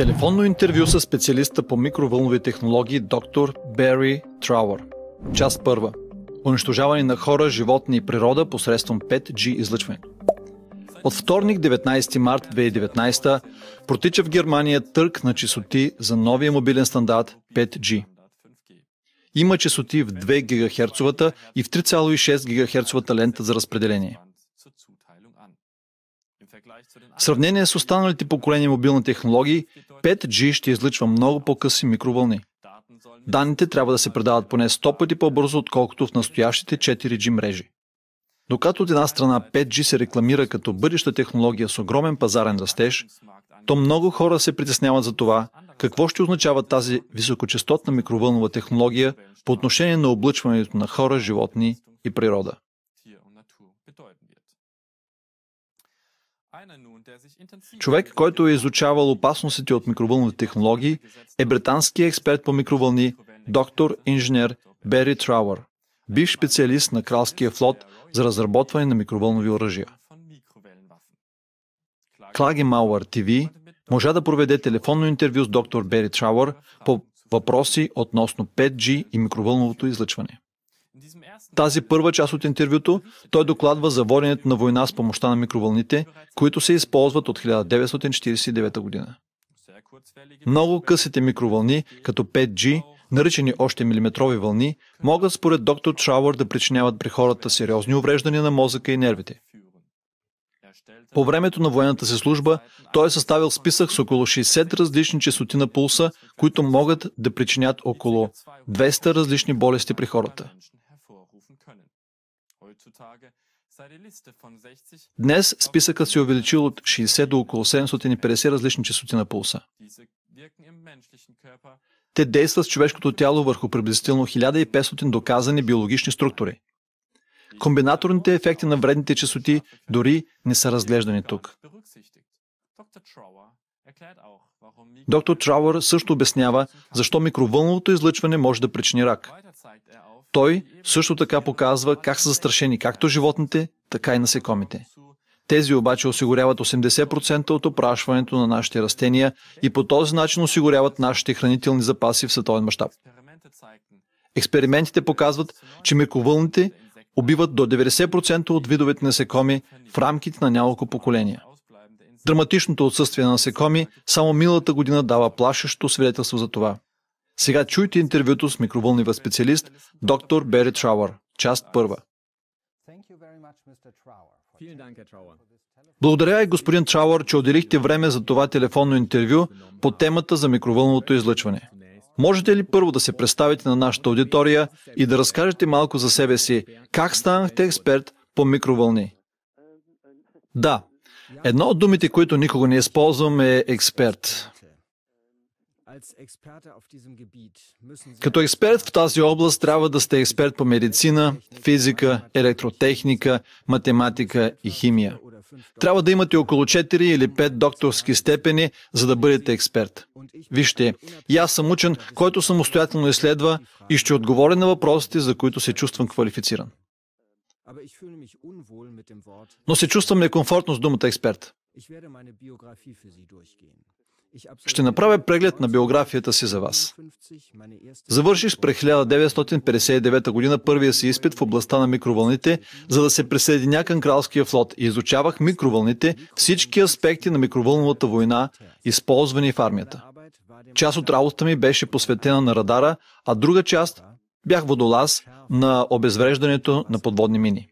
Телефонно интервю с специалиста по микровълнови технологии доктор Бери Трауър. Част първа. Унищожаване на хора, животни и природа посредством 5G излъчване. От вторник 19 март 2019 протича в Германия търк на чесоти за новия мобилен стандарт 5G. Има чесоти в 2 ГГц и в 3,6 ГГц лента за разпределение – в сравнение с останалите поколения мобилни технологии, 5G ще излъчва много по-къси микровълни. Данните трябва да се предават поне 100 пъти по-бързо, отколкото в настоящите 4G мрежи. Докато от една страна 5G се рекламира като бъдеща технология с огромен пазарен растеж, то много хора се притесняват за това, какво ще означава тази високочастотна микровълнова технология по отношение на облъчването на хора, животни и природа. Човек, който е изучавал опасностите от микровълнови технологии, е британски експерт по микровълни, доктор инженер Бери Трауър, бивш специалист на Кралския флот за разработване на микровълнови оръжия. Клаги Мауър ТВ можа да проведе телефонно интервю с доктор Бери Трауър по въпроси относно 5G и микровълновото излъчване тази първа част от интервюто той докладва за воденето на война с помощта на микровълните, които се използват от 1949 година. Много късите микровълни, като 5G, наричани още милиметрови вълни, могат според доктор Трауър да причиняват при хората сериозни увреждания на мозъка и нервите. По времето на военната си служба, той е съставил списък с около 60 различни честоти на пулса, които могат да причинят около 200 различни болести при хората. Днес списъкът се е увеличил от 60 до около 750 различни частоти на пулса. Те действат с човешкото тяло върху приблизително 1500 доказани биологични структури. Комбинаторните ефекти на вредните частоти дори не са разглеждани тук. Доктор Трауър също обяснява защо микровълновото излъчване може да причини рак. Той също така показва как са застрашени както животните, така и насекомите. Тези обаче осигуряват 80% от опрашването на нашите растения и по този начин осигуряват нашите хранителни запаси в световен мащаб. Експериментите показват, че мековълните убиват до 90% от видовете насекоми в рамките на няколко поколения. Драматичното отсъствие на насекоми само милата година дава плашещо свидетелство за това – сега чуйте интервюто с микровълнива специалист доктор Бери Трауър, част първа. Благодаря и господин Трауър, че отделихте време за това телефонно интервю по темата за микровълновото излъчване. Можете ли първо да се представите на нашата аудитория и да разкажете малко за себе си? Как станахте експерт по микровълни? Да, едно от думите, които никога не използвам е експерт. Като експерт в тази област трябва да сте експерт по медицина, физика, електротехника, математика и химия. Трябва да имате около 4 или 5 докторски степени, за да бъдете експерт. Вижте, и аз съм учен, който самостоятелно изследва и ще отговоря на въпросите, за които се чувствам квалифициран. Но се чувствам некомфортно с думата експерт. Ще направя преглед на биографията си за вас. Завърших през 1959 година първия си изпит в областта на микровълните, за да се присъединя към кралския флот и изучавах микровълните, всички аспекти на микровълновата война, използвани в армията. Част от работата ми беше посветена на радара, а друга част бях водолаз на обезвреждането на подводни мини.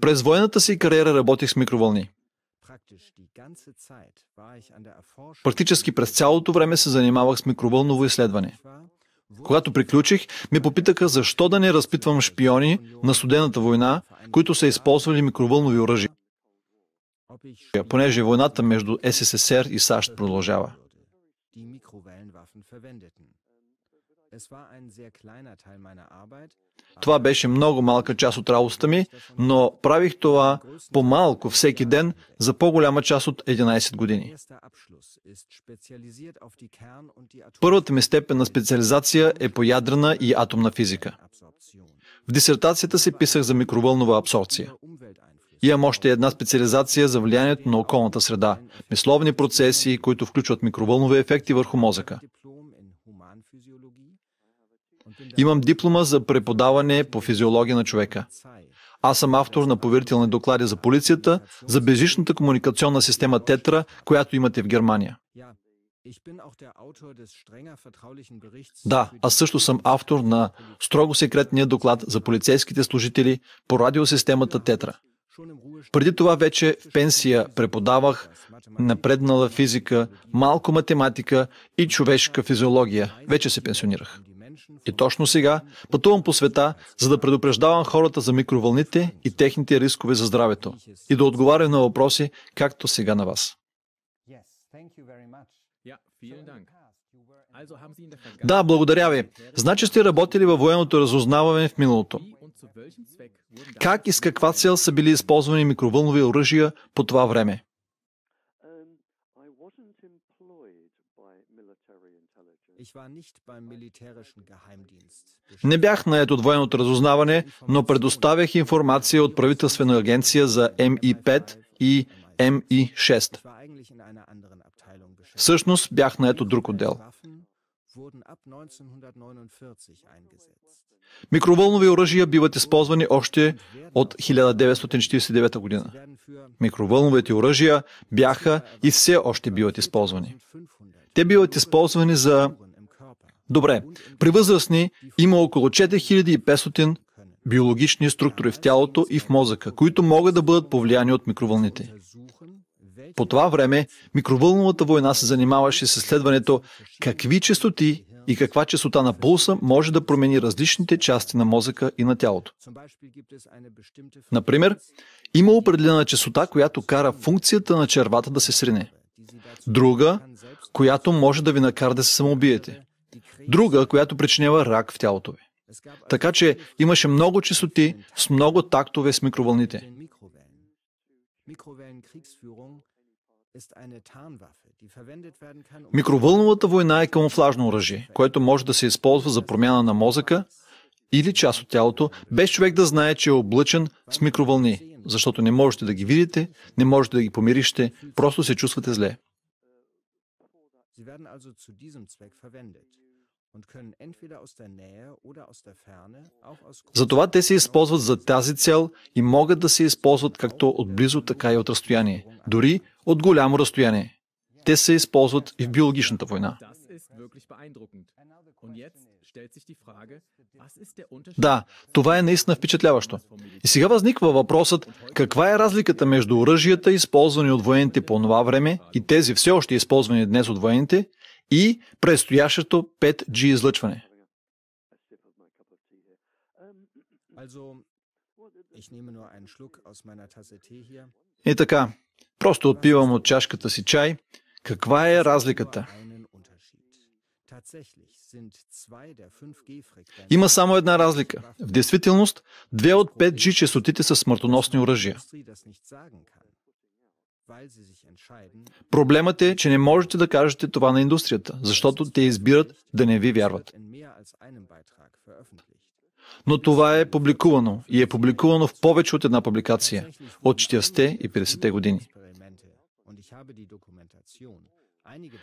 През военната си кариера работих с микровълни. Практически през цялото време се занимавах с микровълново изследване. Когато приключих, ме попитаха защо да не разпитвам шпиони на студената война, които са използвали микровълнови оръжия, понеже войната между СССР и САЩ продължава. Това беше много малка част от работата ми, но правих това по-малко всеки ден за по-голяма част от 11 години. Първата ми степен на специализация е по ядрена и атомна физика. В дисертацията си писах за микровълнова абсорция. Имам още една специализация за влиянието на околната среда, мисловни процеси, които включват микровълнови ефекти върху мозъка. Имам диплома за преподаване по физиология на човека. Аз съм автор на поверителни доклади за полицията, за безжичната комуникационна система Тетра, която имате в Германия. Да, аз също съм автор на строго секретния доклад за полицейските служители по радиосистемата Тетра. Преди това вече в пенсия преподавах напреднала физика, малко математика и човешка физиология. Вече се пенсионирах. И точно сега пътувам по света, за да предупреждавам хората за микровълните и техните рискове за здравето и да отговарям на въпроси, както сега на вас. Да, благодаря ви. Значи сте работили във военното разузнаване в миналото. Как и с каква цел са били използвани микровълнови оръжия по това време? Не бях наед от военното разузнаване, но предоставях информация от правителствена агенция за МИ-5 и МИ-6. Всъщност бях наед от друг отдел. Микроволнови оръжия биват използвани още от 1949 година. Микроволновите оръжия бяха и все още биват използвани. Те биват използвани за Добре, при възрастни има около 4500 биологични структури в тялото и в мозъка, които могат да бъдат повлияни от микровълните. По това време микровълновата война се занимаваше с изследването какви частоти и каква частота на пулса може да промени различните части на мозъка и на тялото. Например, има определена частота, която кара функцията на червата да се срине. Друга, която може да ви накара да се самоубиете друга, която причинява рак в тялото ви. Така че имаше много чистоти с много тактове с микровълните. Микровълновата война е камуфлажно оръжие, което може да се използва за промяна на мозъка или част от тялото, без човек да знае, че е облъчен с микровълни, защото не можете да ги видите, не можете да ги помиришете, просто се чувствате зле. Sie werden also zu diesem Zweck verwendet. Затова те се използват за тази цел и могат да се използват както от близо, така и от разстояние, дори от голямо разстояние. Те се използват и в биологичната война. Да, това е наистина впечатляващо. И сега възниква въпросът, каква е разликата между оръжията, използвани от военните по това време, и тези все още използвани днес от военните, и предстоящото 5G излъчване. И така, просто отпивам от чашката си чай. Каква е разликата? Има само една разлика. В действителност, две от 5G честотите са смъртоносни оръжия. Проблемът е, че не можете да кажете това на индустрията, защото те избират да не ви вярват. Но това е публикувано и е публикувано в повече от една публикация от 40-те и 50-те години.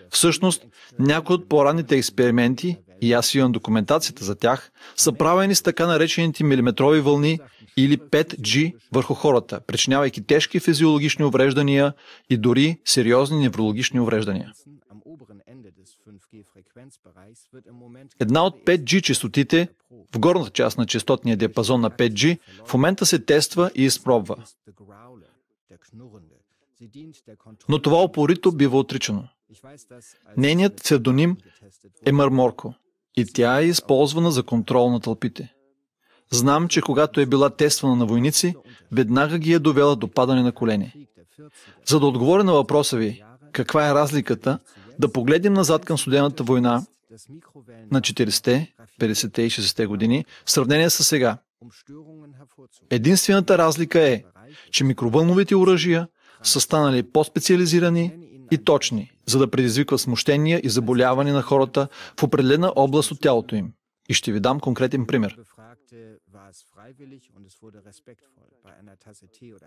Всъщност, някои от по-ранните експерименти, и аз имам документацията за тях, са правени с така наречените милиметрови вълни или 5G върху хората, причинявайки тежки физиологични увреждания и дори сериозни неврологични увреждания. Една от 5G частотите в горната част на частотния диапазон на 5G в момента се тества и изпробва. Но това опорито бива отричано. Нейният псевдоним е Мърморко и тя е използвана за контрол на тълпите. Знам, че когато е била тествана на войници, веднага ги е довела до падане на колени. За да отговоря на въпроса ви, каква е разликата, да погледнем назад към студената война на 40-те, 50-те и 60-те години, в сравнение с сега. Единствената разлика е, че микровълновите оръжия са станали по-специализирани и точни, за да предизвиква смущения и заболяване на хората в определена област от тялото им. И ще ви дам конкретен пример.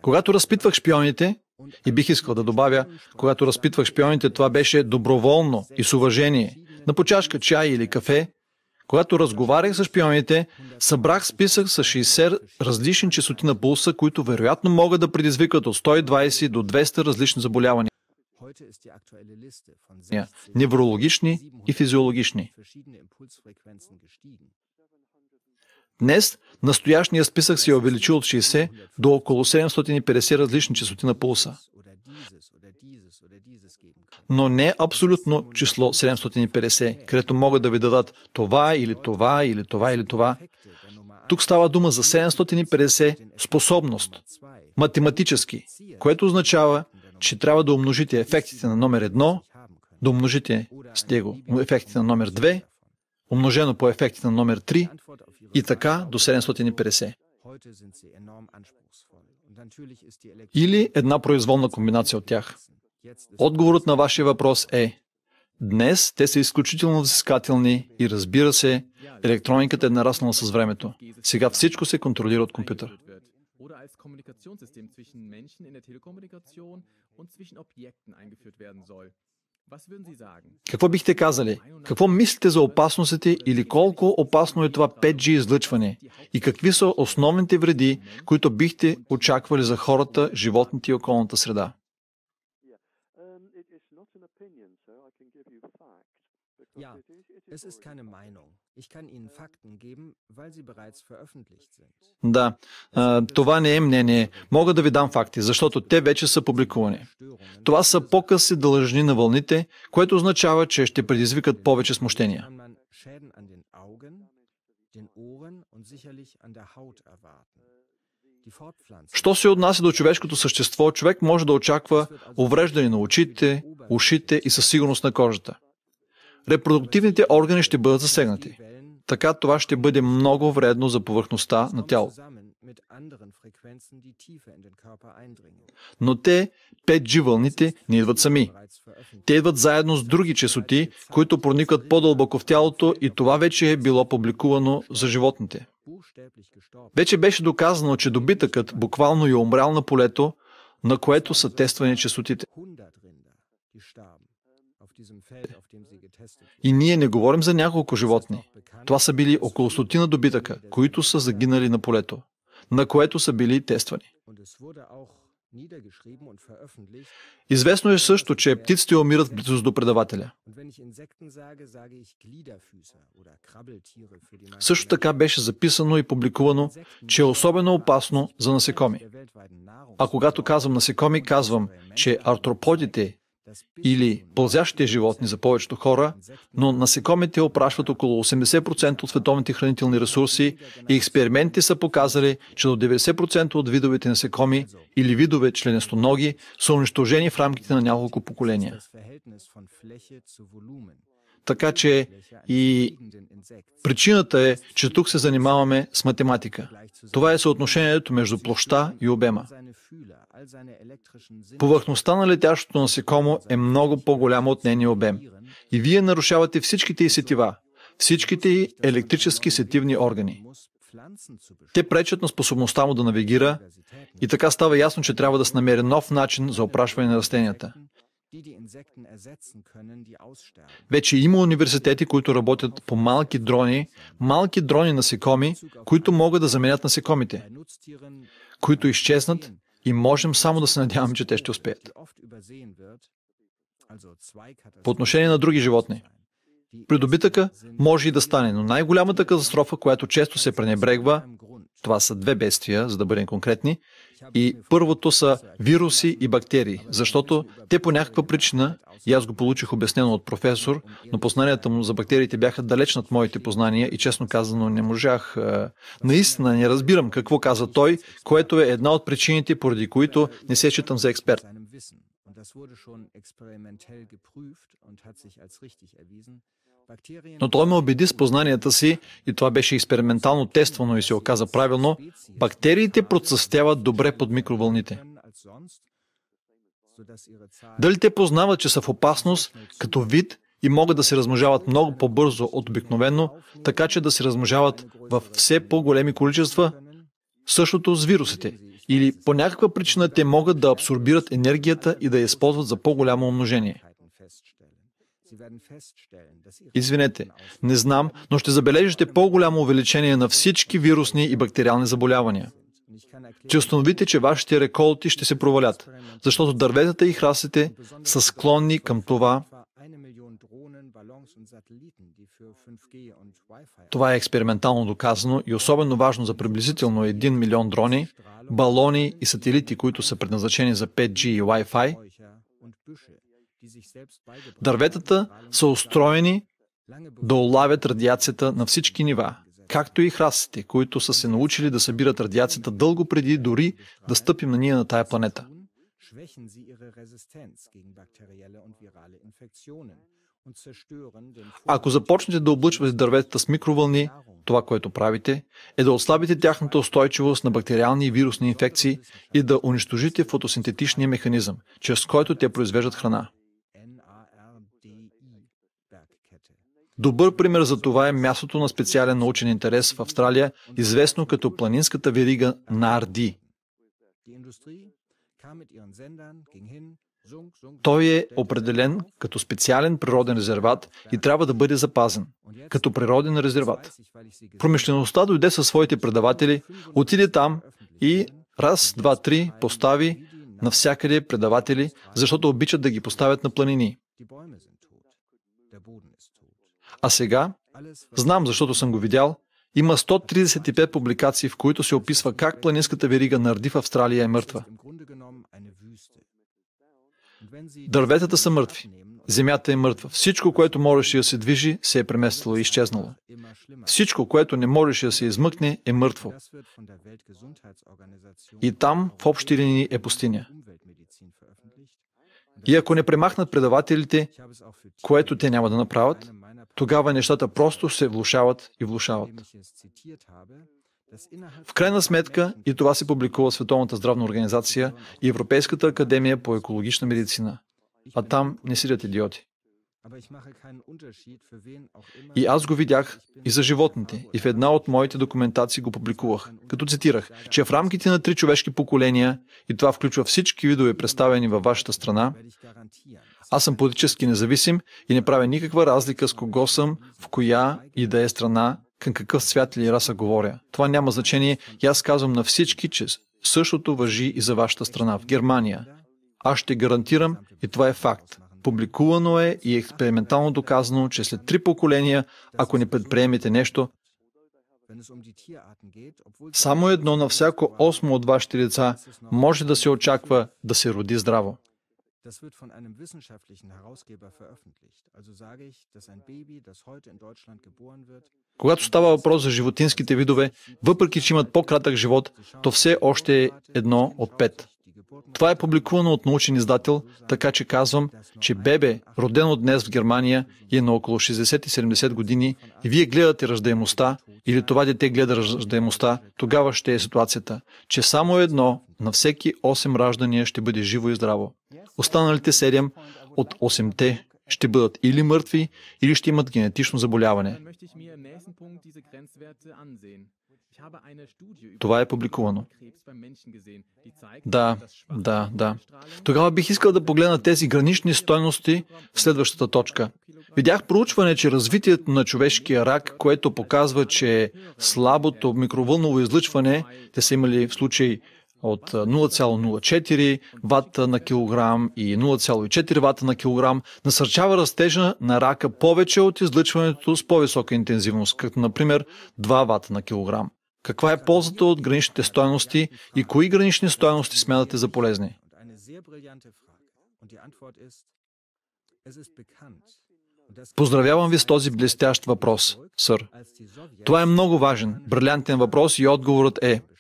Когато разпитвах шпионите, и бих искал да добавя, когато разпитвах шпионите, това беше доброволно и с уважение, на почашка чай или кафе, когато разговарях с шпионите, събрах списък с 60 различни честоти на пулса, които вероятно могат да предизвикат от 120 до 200 различни заболявания неврологични и физиологични. Днес настоящия списък се е увеличил от 60 до около 750 различни частоти на пулса. Но не е абсолютно число 750, където могат да ви дадат това или това или това или това. Тук става дума за 750 способност, математически, което означава, че трябва да умножите ефектите на номер едно, да умножите е с него ефектите на номер 2, умножено по ефектите на номер 3 и така е до 750. Или една произволна комбинация от тях. Отговорът на вашия въпрос е Днес те са изключително взискателни и разбира се, електрониката е нараснала с времето. Сега всичко се контролира от компютър als Kommunikationssystem zwischen Menschen in der Telekommunikation und zwischen Objekten eingeführt werden soll. Was würden Sie sagen? Какво бихте казали? Какво мислите за опасностите или колко опасно е това 5G излъчване? И какви са основните вреди, които бихте очаквали за хората, животните и околната среда? Ja, es ist keine Meinung. Ich kann Ihnen äh, Fakten geben, weil sie bereits äh, veröffentlicht sind. Да, äh, това не е мнение. Мога да ви дам факти, защото те вече са публикувани. Това са по-къси дължини на вълните, което означава, че ще предизвикат повече смущения. Що се отнася до човешкото същество, човек може да очаква увреждане на очите, ушите и със сигурност на кожата. Репродуктивните органи ще бъдат засегнати. Така това ще бъде много вредно за повърхността на тялото. Но те, 5G вълните, не идват сами. Те идват заедно с други честоти, които проникват по-дълбоко в тялото и това вече е било публикувано за животните. Вече беше доказано, че добитъкът буквално е умрял на полето, на което са тествани честотите. И ние не говорим за няколко животни. Това са били около стотина добитъка, които са загинали на полето, на което са били тествани. Известно е също, че птиците умират близост до предавателя. Също така беше записано и публикувано, че е особено опасно за насекоми. А когато казвам насекоми, казвам, че артроподите или пълзящите животни за повечето хора, но насекомите опрашват около 80% от световните хранителни ресурси и експерименти са показали, че до 90% от видовете насекоми или видове членестоноги са унищожени в рамките на няколко поколения. Така че и причината е, че тук се занимаваме с математика. Това е съотношението между площа и обема. Повърхността на летящото насекомо е много по-голяма от нейния обем. И вие нарушавате всичките й сетива, всичките й електрически сетивни органи. Те пречат на способността му да навигира и така става ясно, че трябва да се намери нов начин за опрашване на растенията. Вече има университети, които работят по малки дрони, малки дрони насекоми, които могат да заменят насекомите, които изчезнат и можем само да се надяваме, че те ще успеят. По отношение на други животни. Придобитъка може и да стане, но най-голямата катастрофа, която често се пренебрегва, това са две бедствия, за да бъдем конкретни, и първото са вируси и бактерии, защото те по някаква причина, и аз го получих обяснено от професор, но познанията му за бактериите бяха далеч над моите познания и честно казано не можах. Наистина не разбирам какво каза той, което е една от причините, поради които не се считам за експерт. Das wurde schon experimentell geprüft und hat sich als richtig erwiesen. Но той ме убеди с познанията си, и това беше експериментално тествано и се оказа правилно, бактериите процъстяват добре под микровълните. Дали те познават, че са в опасност като вид и могат да се размножават много по-бързо от обикновено, така че да се размножават в все по-големи количества, същото с вирусите. Или по някаква причина те могат да абсорбират енергията и да я използват за по-голямо умножение. Извинете, не знам, но ще забележите по-голямо увеличение на всички вирусни и бактериални заболявания. Ще установите, че вашите реколти ще се провалят, защото дърветата и храстите са склонни към това. Това е експериментално доказано и особено важно за приблизително 1 милион дрони, балони и сателити, които са предназначени за 5G и Wi-Fi, Дърветата са устроени да улавят е радиацията на всички нива, както и храстите, които са се научили да събират радиацията дълго преди дори е, да е стъпим на ние на тая планета. Ако започнете да облъчвате дърветата с микровълни, това, което правите, е да ослабите тяхната устойчивост на бактериални и вирусни инфекции и да унищожите фотосинтетичния механизъм, чрез който те произвеждат храна. Добър пример за това е мястото на специален научен интерес в Австралия, известно като планинската верига Нарди. Той е определен като специален природен резерват и трябва да бъде запазен, като природен резерват. Промишлеността дойде със своите предаватели, отиде там и раз, два, три постави навсякъде предаватели, защото обичат да ги поставят на планини. А сега, знам, защото съм го видял, има 135 публикации, в които се описва как планинската верига на Арди в Австралия е мъртва. Дърветата са мъртви. Земята е мъртва. Всичко, което можеше да се движи, се е преместило и изчезнало. Всичко, което не можеше да се измъкне, е мъртво. И там, в общи линии, е пустиня. И ако не премахнат предавателите, което те няма да направят, тогава нещата просто се влушават и влушават. В крайна сметка, и това се публикува Световната здравна организация и Европейската академия по екологична медицина. А там не седят идиоти. И аз го видях и за животните, и в една от моите документации го публикувах, като цитирах, че в рамките на три човешки поколения, и това включва всички видове представени във вашата страна, аз съм политически независим и не правя никаква разлика с кого съм, в коя и да е страна, към какъв свят или раса говоря. Това няма значение и аз казвам на всички, че същото въжи и за вашата страна, в Германия. Аз ще гарантирам, и това е факт, Публикувано е и експериментално доказано, че след три поколения, ако не предприемете нещо, само едно на всяко осмо от вашите деца може да се очаква да се роди здраво. Това е von einem wissenschaftlichen Herausgeber veröffentlicht. Also sage когато става въпрос за животинските видове, въпреки че имат по-кратък живот, то все още е едно от пет. Това е публикувано от научен издател, така че казвам, че бебе, родено днес в Германия е на около 60-70 години, и вие гледате ръждаемостта или това дете гледа ръждаемостта, тогава ще е ситуацията, че само едно на всеки 8 раждания ще бъде живо и здраво. Останалите 7 от 8-те ще бъдат или мъртви, или ще имат генетично заболяване. Това е публикувано. Да, да, да. Тогава бих искал да погледна тези гранични стойности в следващата точка. Видях проучване, че развитието на човешкия рак, което показва, че слабото микровълново излъчване, те са имали в случай от 0,04 ватта на килограм и 0,4 вата на килограм насърчава растежа на рака повече от излъчването с по-висока интензивност, като например 2 вата на килограм. Каква е ползата от граничните стоености и кои гранични стоености смятате за полезни? Поздравявам ви с този блестящ въпрос, сър. Това е много важен, брилянтен въпрос и отговорът е –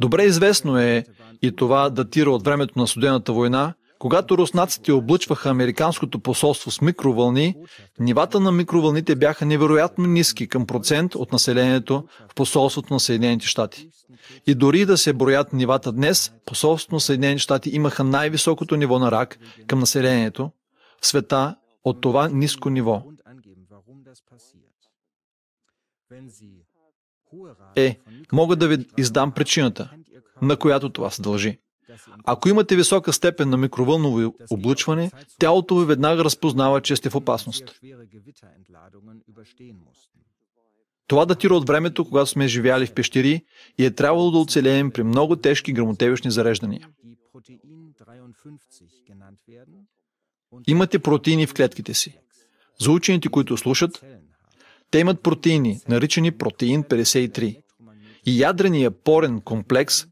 Добре известно е и това датира от времето на студената война, когато руснаците облъчваха Американското посолство с микровълни, нивата на микровълните бяха невероятно ниски към процент от населението в посолството на Съединените щати. И дори да се броят нивата днес, посолството на Съединените щати имаха най-високото ниво на рак към населението в света от това ниско ниво е, мога да ви издам причината, на която това се дължи. Ако имате висока степен на микровълново облъчване, тялото ви веднага разпознава, че сте в опасност. Това датира от времето, когато сме живяли в пещери и е трябвало да оцелеем при много тежки грамотевишни зареждания. Имате протеини в клетките си. За учените, които слушат, те имат протеини, наричани протеин 53 и ядрения порен комплекс,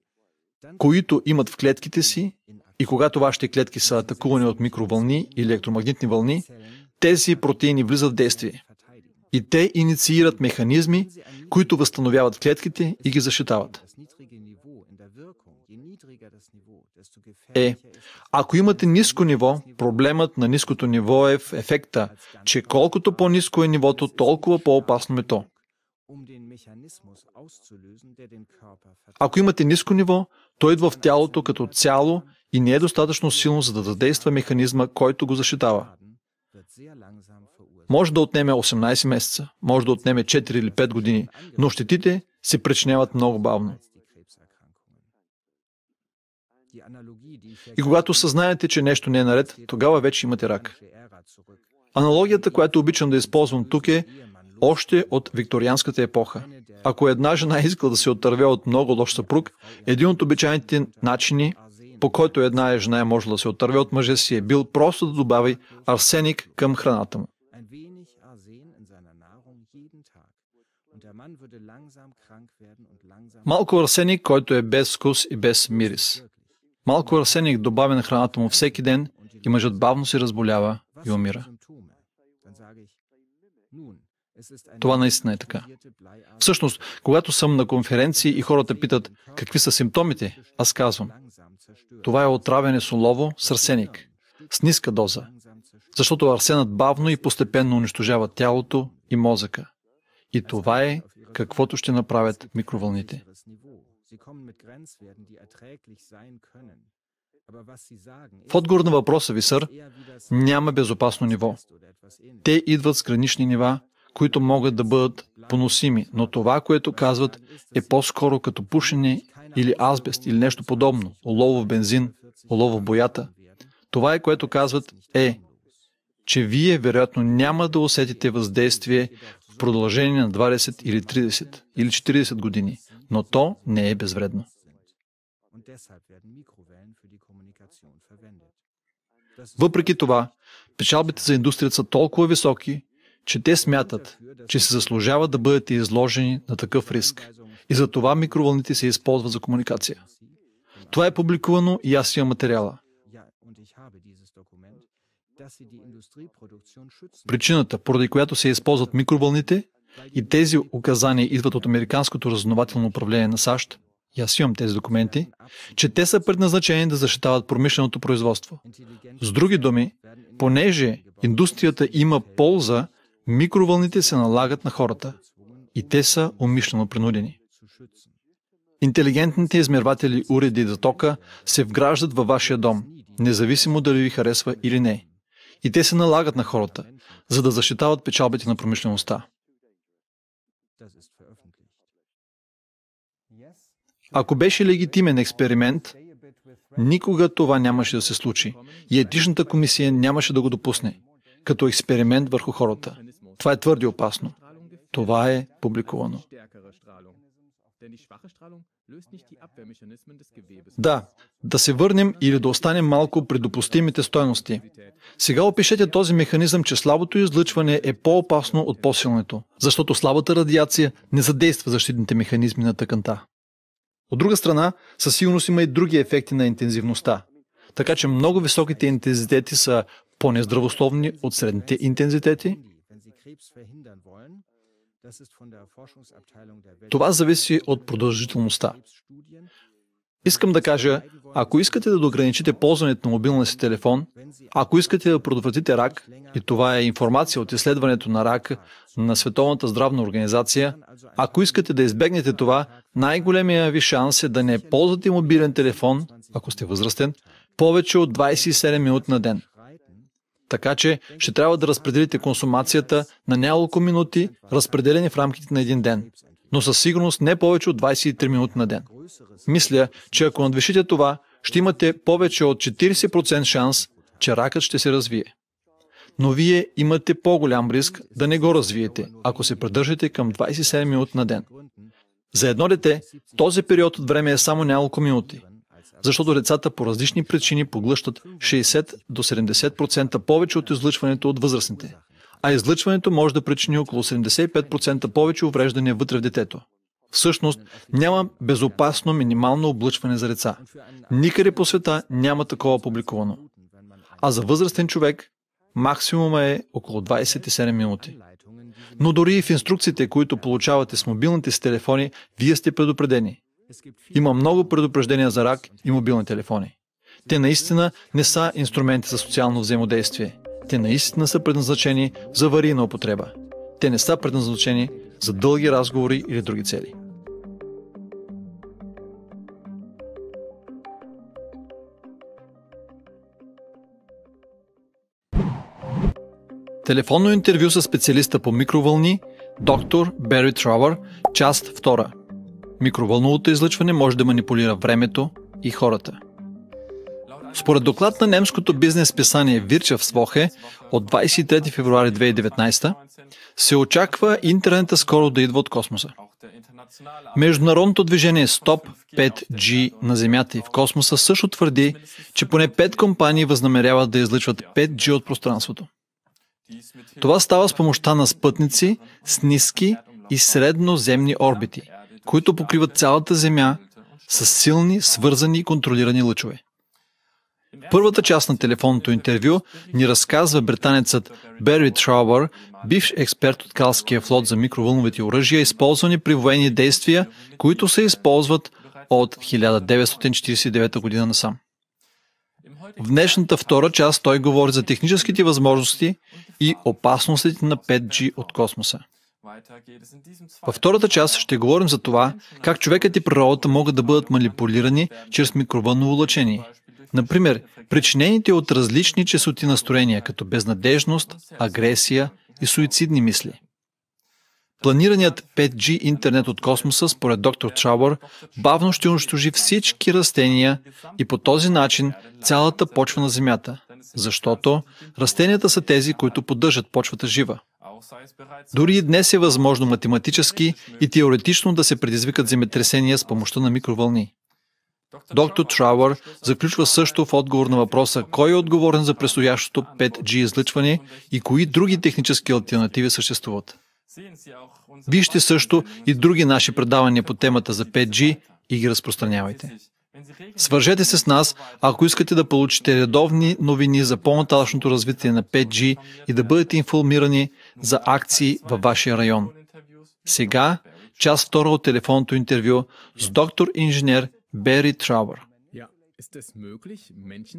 които имат в клетките си и когато вашите клетки са атакувани от микровълни или електромагнитни вълни, тези протеини влизат в действие. И те инициират механизми, които възстановяват клетките и ги защитават е, ако имате ниско ниво, проблемът на ниското ниво е в ефекта, че колкото по-ниско е нивото, толкова по-опасно е то. Um ако имате ниско ниво, то идва в тялото като цяло и не е достатъчно силно, за да задейства механизма, който го защитава. Може да отнеме 18 месеца, може да отнеме 4 или 5 е години, но щетите се причиняват много бавно. И когато съзнаете, че нещо не е наред, тогава вече имате рак. Аналогията, която обичам да използвам тук е още от викторианската епоха. Ако една жена искала да се отърве от много лош съпруг, един от обичайните начини, по който една жена е можела да се отърве от мъжа си, е бил просто да добави арсеник към храната му. Малко арсеник, който е без вкус и без мирис. Малко арсеник добавя на храната му всеки ден и мъжът бавно се разболява и умира. Това наистина е така. Всъщност, когато съм на конференции и хората питат какви са симптомите, аз казвам, това е отравяне с олово с арсеник, с ниска доза, защото арсенът бавно и постепенно унищожава тялото и мозъка. И това е каквото ще направят микровълните. В отговор на въпроса ви, сър, няма безопасно ниво. Те идват с гранични нива, които могат да бъдат поносими, но това, което казват, е по-скоро като пушене или азбест или нещо подобно, олово в бензин, олово в боята. Това е което казват е, че вие вероятно няма да усетите въздействие в продължение на 20 или 30 или 40 години но то не е безвредно. Въпреки това, печалбите за индустрията са толкова високи, че те смятат, че се заслужава да бъдете изложени на такъв риск. И за това микровълните се използват за комуникация. Това е публикувано и аз имам материала. Причината, поради която се използват микровълните, и тези указания идват от Американското разнователно управление на САЩ, и аз имам тези документи, че те са предназначени да защитават промишленото производство. С други думи, понеже индустрията има полза, микровълните се налагат на хората и те са умишлено принудени. Интелигентните измерватели уреди за тока се вграждат във вашия дом, независимо дали ви харесва или не. И те се налагат на хората, за да защитават печалбите на промишлеността. Ако беше легитимен експеримент, никога това нямаше да се случи и етичната комисия нямаше да го допусне като експеримент върху хората. Това е твърде опасно. Това е публикувано. Да, да се върнем или да останем малко при допустимите стоености. Сега опишете този механизъм, че слабото излъчване е по-опасно от по-силното, защото слабата радиация не задейства защитните механизми на тъканта. От друга страна, със сигурност има и други ефекти на интензивността. Така че много високите интензитети са по-нездравословни от средните интензитети. Това зависи от продължителността. Искам да кажа, ако искате да ограничите ползването на мобилния си телефон, ако искате да предотвратите рак, и това е информация от изследването на рак на Световната здравна организация, ако искате да избегнете това, най-големия ви шанс е да не ползвате мобилен телефон, ако сте възрастен, повече от 27 минути на ден. Така че ще трябва да разпределите консумацията на няколко минути, разпределени в рамките на един ден но със сигурност не повече от 23 минути на ден. Мисля, че ако надвишите това, ще имате повече от 40% шанс, че ракът ще се развие. Но вие имате по-голям риск да не го развиете, ако се придържате към 27 минути на ден. За едно дете този период от време е само няколко минути, защото децата по различни причини поглъщат 60 до 70% повече от излъчването от възрастните – а излъчването може да причини около 75% повече увреждания вътре в детето. Всъщност, няма безопасно минимално облъчване за деца. Никъде по света няма такова публикувано. А за възрастен човек максимума е около 27 минути. Но дори и в инструкциите, които получавате с мобилните си телефони, вие сте предупредени. Има много предупреждения за рак и мобилни телефони. Те наистина не са инструменти за социално взаимодействие те наистина са предназначени за аварийна употреба. Те не са предназначени за дълги разговори или други цели. Телефонно интервю с специалиста по микровълни, доктор Бери Травър, част 2. Микровълновото излъчване може да манипулира времето и хората. Според доклад на немското бизнес писание Свохе, от 23 февруари 2019 се очаква интернета скоро да идва от космоса. Международното движение Stop 5G на Земята и в космоса също твърди, че поне 5 компании възнамеряват да излъчват 5G от пространството. Това става с помощта на спътници с ниски и средноземни орбити, които покриват цялата Земя с силни, свързани и контролирани лъчове. Първата част на телефонното интервю ни разказва британецът Бери Траубър, бивш експерт от калския флот за микровълновите оръжия, използвани при военни действия, които се използват от 1949 година насам. В днешната втора част той говори за техническите възможности и опасностите на 5G от космоса. Във втората част ще говорим за това, как човекът и природата могат да бъдат манипулирани чрез микровънно лъчение Например, причинените от различни чесоти настроения, като безнадежност, агресия и суицидни мисли. Планираният 5G интернет от космоса, според доктор Чауър, бавно ще унищожи всички растения и по този начин цялата почва на Земята, защото растенията са тези, които поддържат почвата жива. Дори и днес е възможно математически и теоретично да се предизвикат земетресения с помощта на микровълни. Доктор Трауър заключва също в отговор на въпроса кой е отговорен за предстоящото 5G излъчване и кои други технически альтернативи съществуват. Вижте също и други наши предавания по темата за 5G и ги разпространявайте. Свържете се с нас, ако искате да получите редовни новини за по-нататъчното развитие на 5G и да бъдете информирани за акции във вашия район. Сега, част втора от телефонното интервю с доктор инженер Бери Трауър.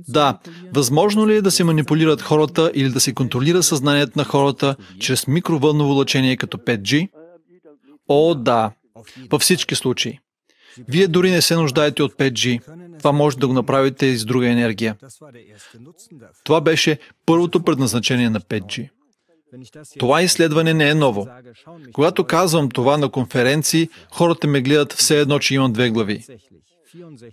Да, възможно ли е да се манипулират хората или да се контролира съзнанието на хората чрез микровълново лъчение като 5G? О, да, във всички случаи. Вие дори не се нуждаете от 5G. Това може да го направите и с друга енергия. Това беше първото предназначение на 5G. Това изследване не е ново. Когато казвам това на конференции, хората ме гледат все едно, че имам две глави.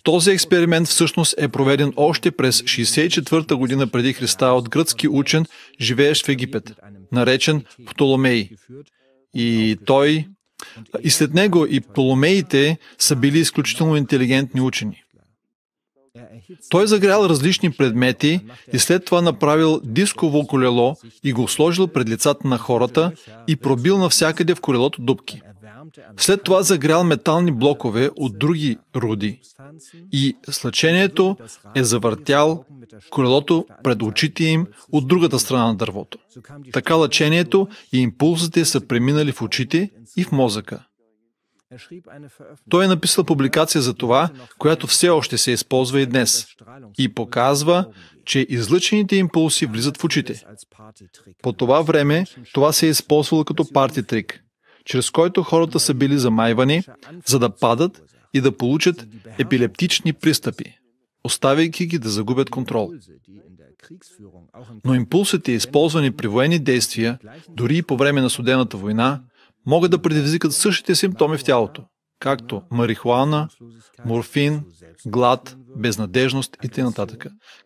Този експеримент всъщност е проведен още през 64 година преди Христа от гръцки учен, живеещ в Египет, наречен Птоломей. И той, и след него и Птоломеите са били изключително интелигентни учени. Той е загрял различни предмети и след това направил дисково колело и го сложил пред лицата на хората и пробил навсякъде в колелото дубки. След това загрял метални блокове от други руди и слъчението е завъртял колелото пред очите им от другата страна на дървото. Така лъчението и импулсите са преминали в очите и в мозъка. Той е написал публикация за това, която все още се използва и днес, и показва, че излъчените импулси влизат в очите. По това време това се е използвало като парти трик чрез който хората са били замайвани, за да падат и да получат епилептични пристъпи, оставяйки ги да загубят контрол. Но импулсите, използвани при военни действия, дори и по време на студената война, могат да предизвикат същите симптоми в тялото – както марихуана, морфин, глад, безнадежност и т.н.,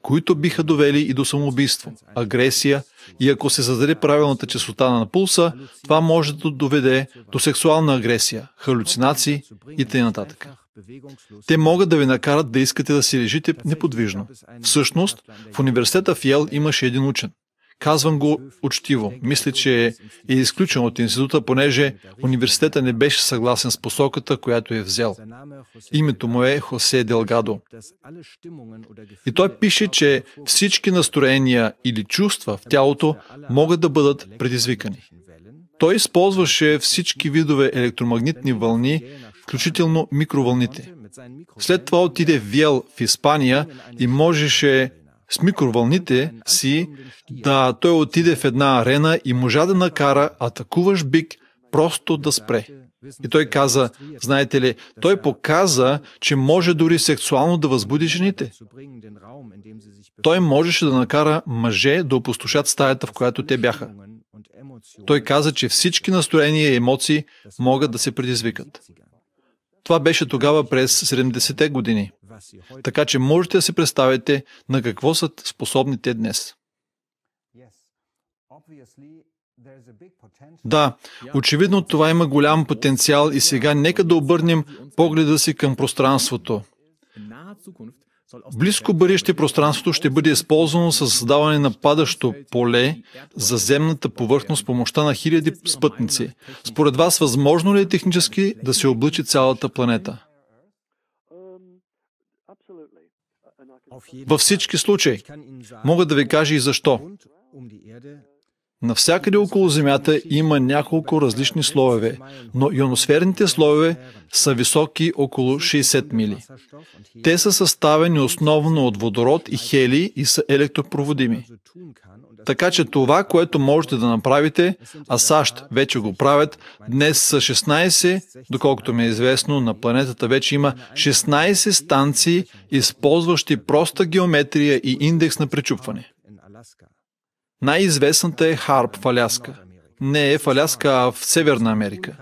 които биха довели и до самоубийство, агресия и ако се зададе правилната частота на пулса, това може да доведе до сексуална агресия, халюцинации и т.н. Те могат да ви накарат да искате да си лежите неподвижно. Всъщност, в университета в Йел имаше един учен, Казвам го учтиво. Мисля, че е изключен от института, понеже университета не беше съгласен с посоката, която е взел. Името му е Хосе Делгадо. И той пише, че всички настроения или чувства в тялото могат да бъдат предизвикани. Той използваше всички видове електромагнитни вълни, включително микровълните. След това отиде в Виел в Испания и можеше с микровълните си, да той отиде в една арена и можа да накара атакуваш бик просто да спре. И той каза, знаете ли, той показа, че може дори сексуално да възбуди жените. Той можеше да накара мъже да опустошат стаята, в която те бяха. Той каза, че всички настроения и емоции могат да се предизвикат. Това беше тогава през 70-те години. Така че можете да се представите на какво са способни те днес. Да, очевидно това има голям потенциал и сега нека да обърнем погледа си към пространството. Близко бъдеще пространството ще бъде използвано с създаване на падащо поле за земната повърхност с помощта на хиляди спътници. Според вас, възможно ли е технически да се облъчи цялата планета? Във всички случаи. Мога да ви кажа и защо. Навсякъде около Земята има няколко различни слоеве, но ионосферните слоеве са високи около 60 мили. Те са съставени основно от водород и хели и са електропроводими. Така че това, което можете да направите, а САЩ вече го правят, днес са 16, доколкото ми е известно, на планетата вече има 16 станции, използващи проста геометрия и индекс на пречупване. Най-известната е Харп в Аляска. Не е в Аляска, а в Северна Америка.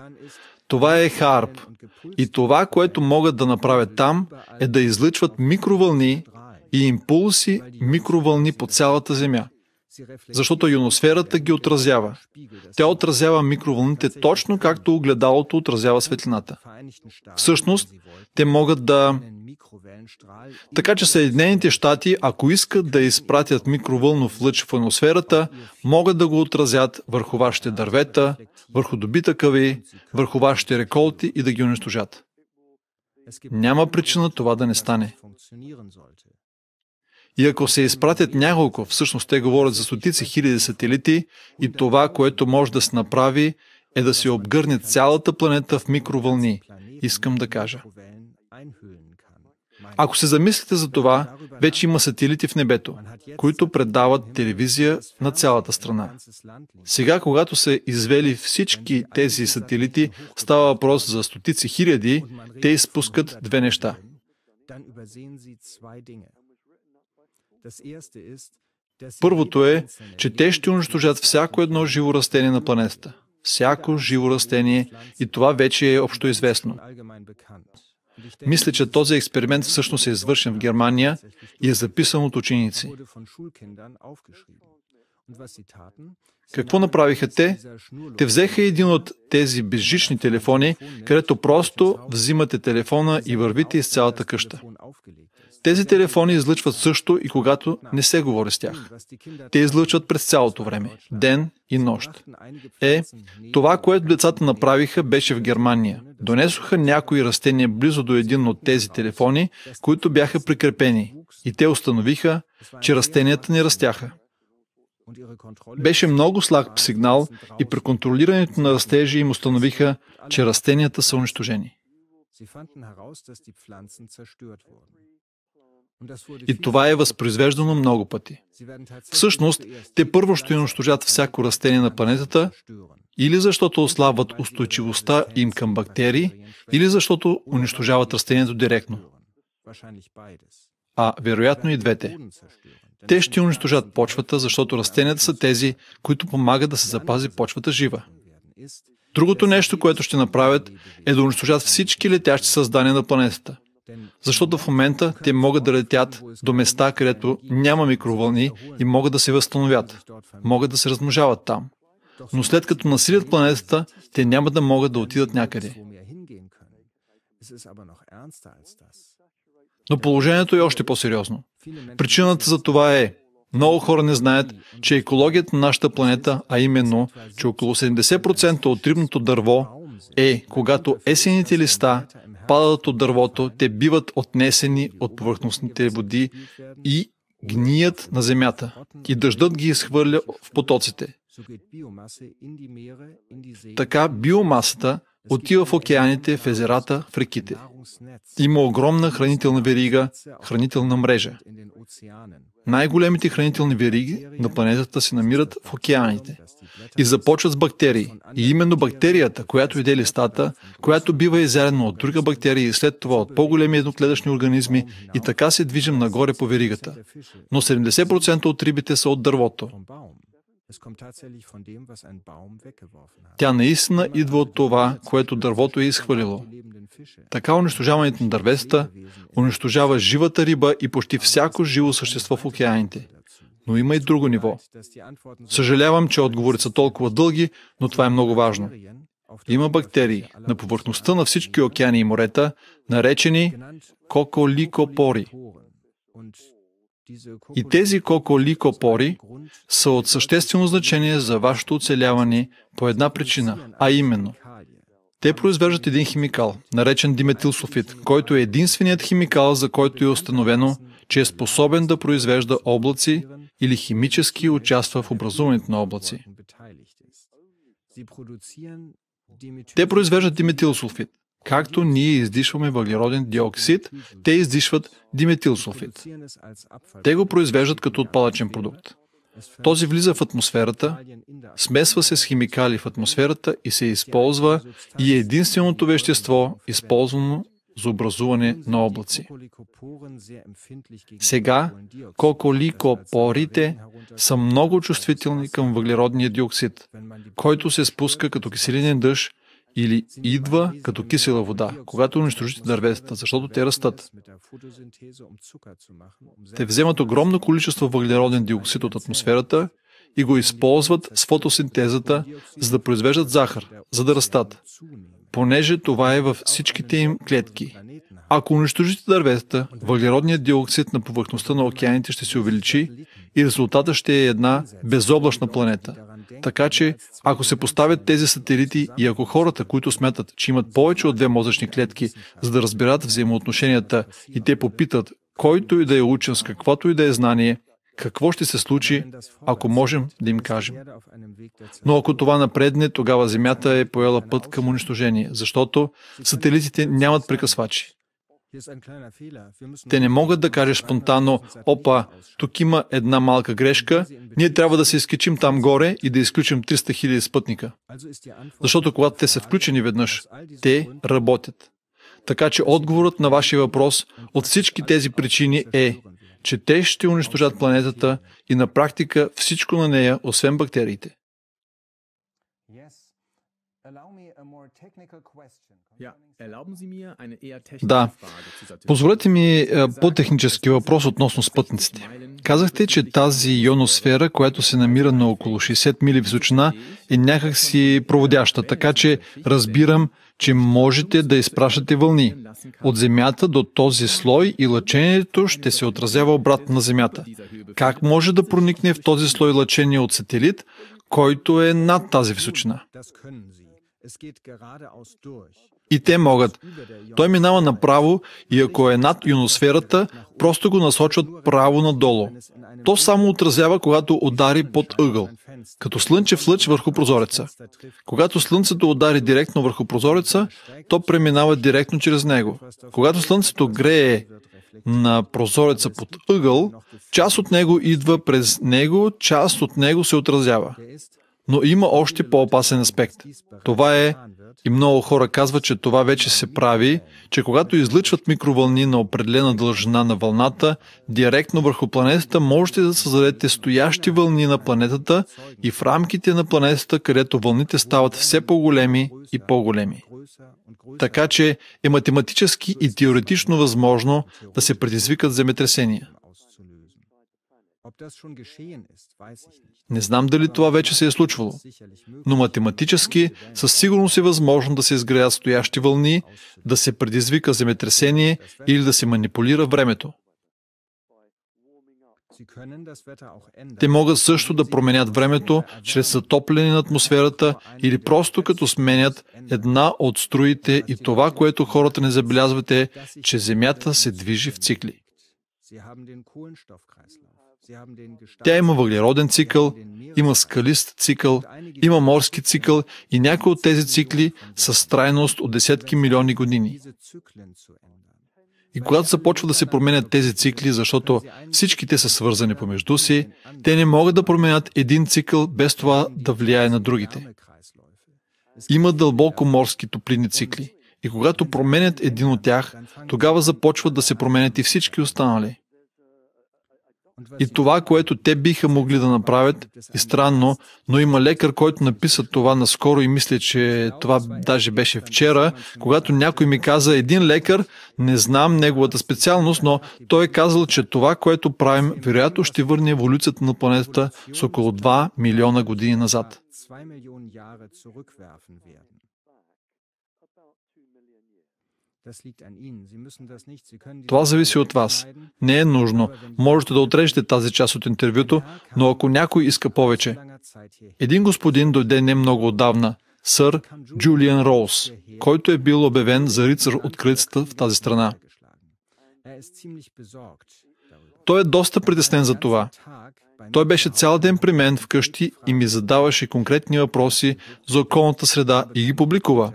Това е Харп. И това, което могат да направят там, е да излъчват микровълни и импулси микровълни по цялата Земя. Защото ионосферата ги отразява. Тя отразява микровълните точно както огледалото отразява светлината. Всъщност, те могат да... Така че Съединените щати, ако искат да изпратят микровълнов лъч в ионосферата, могат да го отразят върху вашите дървета, върху добитъка ви, върху вашите реколти и да ги унищожат. Няма причина това да не стане. И ако се изпратят няколко, всъщност те говорят за стотици хиляди сателити, и това, което може да се направи, е да се обгърне цялата планета в микровълни. Искам да кажа. Ако се замислите за това, вече има сателити в небето, които предават телевизия на цялата страна. Сега, когато се извели всички тези сателити, става въпрос за стотици хиляди, те изпускат две неща. Първото е, че те ще унищожат всяко едно живо растение на планетата. Всяко живо растение и това вече е общо известно. Е Мисля, че този експеримент е всъщност е извършен в Германия и е записан от ученици. Какво направиха те? Те взеха един от тези безжични телефони, където просто взимате телефона и вървите из цялата къща. Тези телефони излъчват също и когато не се говори с тях. Те излъчват през цялото време, ден и нощ. Е, това, което децата направиха, беше в Германия. Донесоха някои растения близо до един от тези телефони, които бяха прикрепени, и те установиха, че растенията не растяха. Беше много слаб сигнал и при контролирането на растежи им установиха, че растенията са унищожени. И това е възпроизвеждано много пъти. Всъщност, те първо ще унищожат всяко растение на планетата, или защото ослабват устойчивостта им към бактерии, или защото унищожават растението директно. А вероятно и двете. Те ще унищожат почвата, защото растенията са тези, които помагат да се запази почвата жива. Другото нещо, което ще направят, е да унищожат всички летящи създания на планетата. Защото в момента те могат да летят до места, където няма микровълни и могат да се възстановят. Могат да се размножават там. Но след като насилят планетата, те няма да могат да отидат някъде. Но положението е още по-сериозно. Причината за това е, много хора не знаят, че екологията на нашата планета, а именно, че около 70% от рибното дърво е, когато есените листа падат от дървото, те биват отнесени от повърхностните води и гният на земята. И дъждът ги изхвърля в потоците. Е така биомасата отива в океаните, в езерата, в реките. Има огромна хранителна верига, хранителна мрежа. Най-големите хранителни вериги на планетата се намират в океаните и започват с бактерии. И именно бактерията, която иде листата, която бива изярена от друга бактерия и след това от по-големи едноклетъчни организми и така се движим нагоре по веригата. Но 70% от рибите са от дървото. Тя наистина идва от това, което дървото е изхвалило. Така унищожаването на дървеста унищожава живата риба и почти всяко живо същество в океаните. Но има и друго ниво. Съжалявам, че отговорите са толкова дълги, но това е много важно. Има бактерии на повърхността на всички океани и морета, наречени коколикопори. И тези коколико пори са от съществено значение за вашето оцеляване по една причина, а именно те произвеждат един химикал, наречен диметилсофит, който е единственият химикал, за който е установено, че е способен да произвежда облаци или химически участва в образуването на облаци. Те произвеждат диметилсулфит. Както ние издишваме въглероден диоксид, те издишват диметилсулфид. Те го произвеждат като отпадъчен продукт. Този влиза в атмосферата, смесва се с химикали в атмосферата и се използва и е единственото вещество, използвано за образуване на облаци. Сега коколикопорите са много чувствителни към въглеродния диоксид, който се спуска като киселинен дъжд или идва като кисела вода, когато унищожите дърветата, защото те растат. Те вземат огромно количество въглероден диоксид от атмосферата и го използват с фотосинтезата, за да произвеждат захар, за да растат, понеже това е във всичките им клетки. Ако унищожите дърветата, въглеродният диоксид на повърхността на океаните ще се увеличи и резултата ще е една безоблачна планета. Така че, ако се поставят тези сателити и ако хората, които смятат, че имат повече от две мозъчни клетки, за да разбират взаимоотношенията и те попитат, който и да е учен с каквото и да е знание, какво ще се случи, ако можем да им кажем. Но ако това напредне, тогава Земята е поела път към унищожение, защото сателитите нямат прекъсвачи. Те не могат да кажат спонтанно, опа, тук има една малка грешка, ние трябва да се изкачим там горе и да изключим 300 000 спътника. Защото когато те са включени веднъж, те работят. Така че отговорът на вашия въпрос от всички тези причини е, че те ще унищожат планетата и на практика всичко на нея, освен бактериите. Да. Позволете ми е, по-технически въпрос относно спътниците. Казахте, че тази ионосфера, която се намира на около 60 мили височина, е някакси проводяща, така че разбирам, че можете да изпращате вълни. От Земята до този слой и лъчението ще се отразява обратно на Земята. Как може да проникне в този слой лъчение от сателит, който е над тази височина? И те могат. Той минава направо и ако е над ионосферата, просто го насочват право надолу. То само отразява, когато удари под ъгъл, като слънчев лъч върху прозореца. Когато слънцето удари директно върху прозореца, то преминава директно чрез него. Когато слънцето грее на прозореца под ъгъл, част от него идва през него, част от него се отразява. Но има още по-опасен аспект. Това е, и много хора казват, че това вече се прави, че когато излъчват микровълни на определена дължина на вълната, директно върху планетата можете да създадете стоящи вълни на планетата и в рамките на планетата, където вълните стават все по-големи и по-големи. Така че е математически и теоретично възможно да се предизвикат земетресения. Ob das schon geschehen ist, weiß ich nicht. Не знам дали това вече се е случвало, но математически със сигурност е възможно да се изградят стоящи вълни, да се предизвика земетресение или да се манипулира времето. Те могат също да променят времето чрез затопляне на атмосферата или просто като сменят една от струите и това, което хората не забелязвате, че Земята се движи в цикли. Тя има въглероден цикъл, има скалист цикъл, има морски цикъл и някои от тези цикли са с трайност от десетки милиони години. И когато започва да се променят тези цикли, защото всички те са свързани помежду си, те не могат да променят един цикъл без това да влияе на другите. Има дълбоко морски топлини цикли. И когато променят един от тях, тогава започват да се променят и всички останали. И това, което те биха могли да направят, е странно, но има лекар, който написа това наскоро и мисля, че това даже беше вчера, когато някой ми каза, един лекар, не знам неговата специалност, но той е казал, че това, което правим, вероятно ще върне еволюцията на планетата с около 2 милиона години назад. Това зависи от вас. Не е нужно. Можете да отрежете тази част от интервюто, но ако някой иска повече. Един господин дойде не много отдавна, сър Джулиан Роуз, който е бил обявен за рицар от кралицата в тази страна. Er Той е доста притеснен за това. Той беше цял ден при мен вкъщи и ми задаваше конкретни въпроси за околната среда и ги публикува.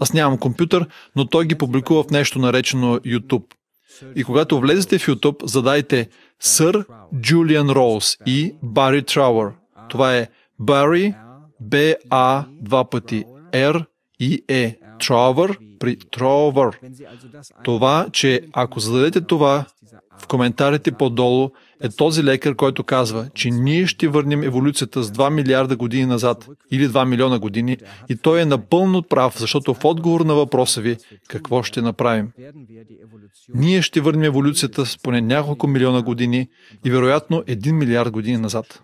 Аз нямам компютър, но той ги публикува в нещо наречено YouTube. И когато влезете в YouTube, задайте Сър Джулиан Роуз и Барри Трауър. Това е Барри Б-А два пъти, Р и Е. E. Тровър при Тровър. Това, че ако зададете това в коментарите по-долу, е този лекар, който казва, че ние ще върнем еволюцията с 2 милиарда години назад или 2 милиона години и той е напълно прав, защото в отговор на въпроса ви, какво ще направим? Ние ще върнем еволюцията с поне няколко милиона години и вероятно 1 милиард години назад.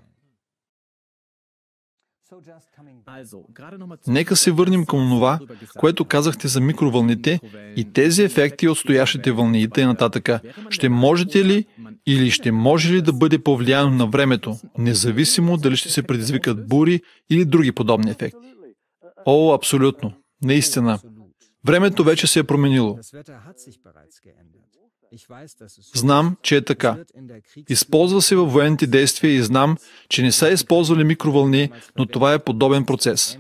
Нека се върнем към това, което казахте за микровълните и тези ефекти от стоящите вълни и т.н. Ще можете ли или ще може ли да бъде повлияно на времето, независимо дали ще се предизвикат бури или други подобни ефекти. О, абсолютно. Наистина. Времето вече се е променило. Знам, че е така. Използва се във военните действия и знам, че не са използвали микровълни, но това е подобен процес.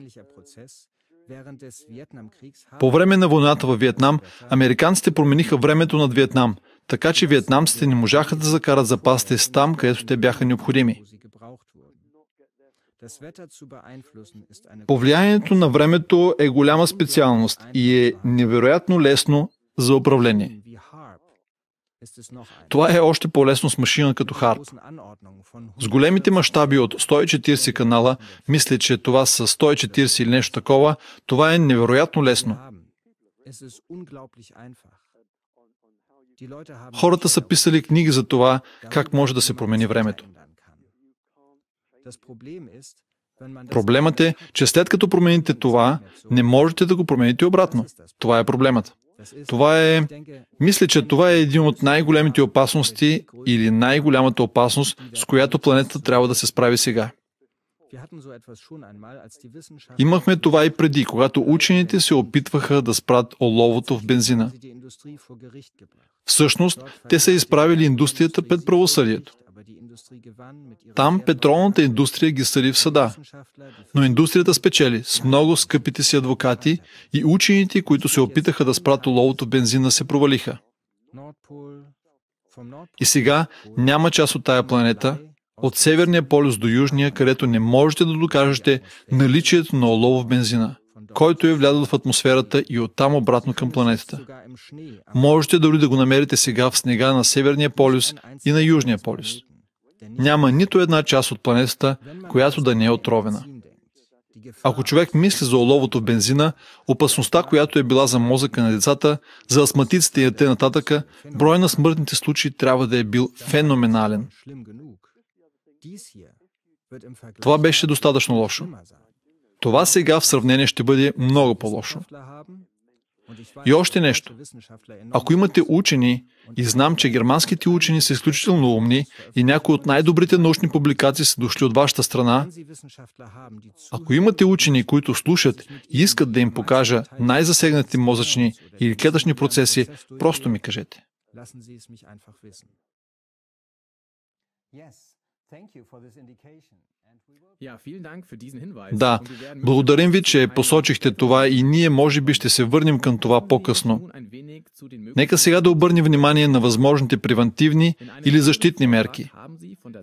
По време на войната във Виетнам, американците промениха времето над Виетнам – така че виетнамците не можаха да закарат запасите с там, където те бяха необходими. Повлиянието на времето е голяма специалност и е невероятно лесно за управление. Това е още по-лесно с машина като Харп. С големите мащаби от 140 канала, мисля, че това са 140 или нещо такова, това е невероятно лесно. Хората са писали книги за това, как може да се промени времето. Проблемът е, че след като промените това, не можете да го промените обратно. Това е проблемът. Това е... Мисля, че това е един от най-големите опасности или най-голямата опасност, с която планета трябва да се справи сега. Имахме това и преди, когато учените се опитваха да спрат оловото в бензина. Всъщност, те са изправили индустрията пред правосъдието. Там петролната индустрия ги съди в съда. Но индустрията спечели с много скъпите си адвокати и учените, които се опитаха да спрат оловото в бензина, се провалиха. И сега няма част от тая планета, от Северния полюс до Южния, където не можете да докажете наличието на олово в бензина, който е влязъл в атмосферата и оттам обратно към планетата. Можете дори да го намерите сега в снега на Северния полюс и на Южния полюс. Няма нито една част от планетата, която да не е отровена. Ако човек мисли за оловото в бензина, опасността, която е била за мозъка на децата, за астматиците и т.н., брой на смъртните случаи трябва да е бил феноменален. Това беше достатъчно лошо. Това сега в сравнение ще бъде много по-лошо. И още нещо. Ако имате учени, и знам, че германските учени са изключително умни и някои от най-добрите научни публикации са дошли от вашата страна, ако имате учени, които слушат и искат да им покажа най-засегнати мозъчни или клетъчни процеси, просто ми кажете. Да, благодарим ви, че посочихте това и ние може би ще се върнем към това по-късно. Нека сега да обърнем внимание на възможните превентивни или защитни мерки.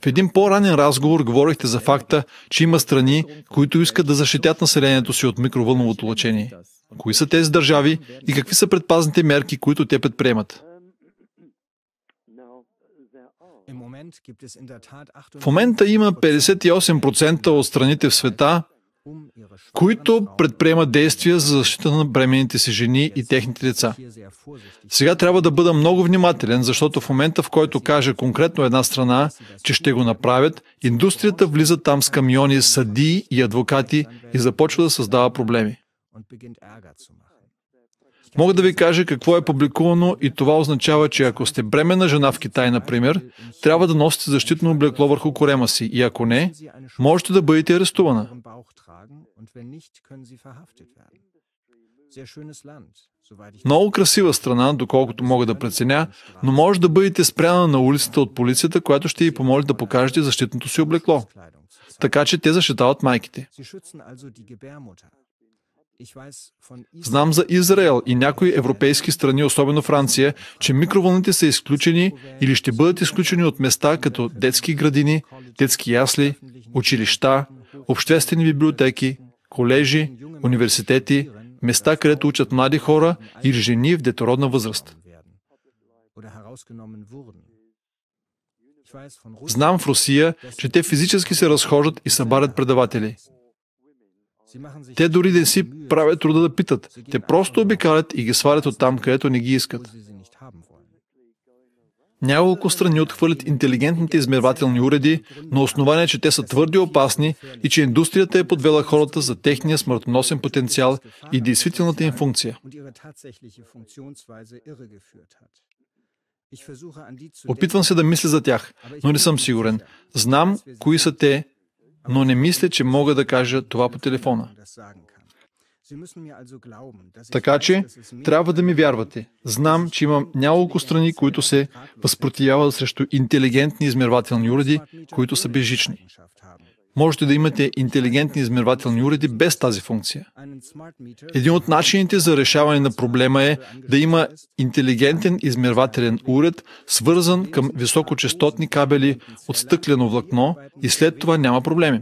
В един по-ранен разговор говорихте за факта, че има страни, които искат да защитят населението си от микровълновото лъчение. Кои са тези държави и какви са предпазните мерки, които те предприемат? В момента има 58% от страните в света, които предприемат действия за защита на бременните си жени и техните деца. Сега трябва да бъда много внимателен, защото в момента, в който каже конкретно една страна, че ще го направят, индустрията влиза там с камиони, съдии и адвокати и започва да създава проблеми. Мога да ви кажа какво е публикувано и това означава, че ако сте бремена жена в Китай, например, трябва да носите защитно облекло върху корема си и ако не, можете да бъдете арестувана. Много красива страна, доколкото мога да преценя, но може да бъдете спряна на улицата от полицията, която ще ви помоли да покажете защитното си облекло. Така че те защитават майките. Знам за Израел и някои европейски страни, особено Франция, че микровълните са изключени или ще бъдат изключени от места като детски градини, детски ясли, училища, обществени библиотеки, колежи, университети, места, където учат млади хора или жени в детородна възраст. Знам в Русия, че те физически се разхождат и събарят предаватели. Те дори не си правят труда да питат. Те просто обикалят и ги свалят от там, където не ги искат. Няколко страни отхвърлят интелигентните измервателни уреди на основание, е, че те са твърде опасни и че индустрията е подвела хората за техния смъртоносен потенциал и действителната им функция. Опитвам се да мисля за тях, но не съм сигурен. Знам кои са те но не мисля, че мога да кажа това по телефона. Така че трябва да ми вярвате. Знам, че имам няколко страни, които се възпротивяват срещу интелигентни измервателни уреди, които са бежични можете да имате интелигентни измервателни уреди без тази функция. Един от начините за решаване на проблема е да има интелигентен измервателен уред, свързан към високочастотни кабели от стъклено влакно и след това няма проблеми.